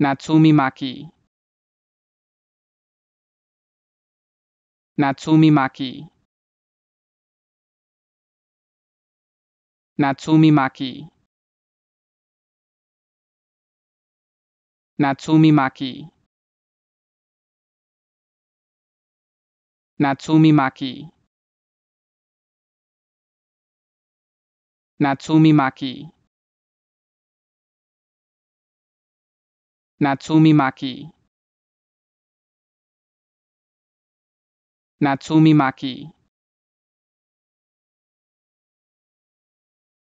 Natsumi Maki. Natsumi Maki. Natsumi Maki. Natsumi Maki. Natsumi Maki. Natsumi Maki. Natsumi Maki Natsumi Maki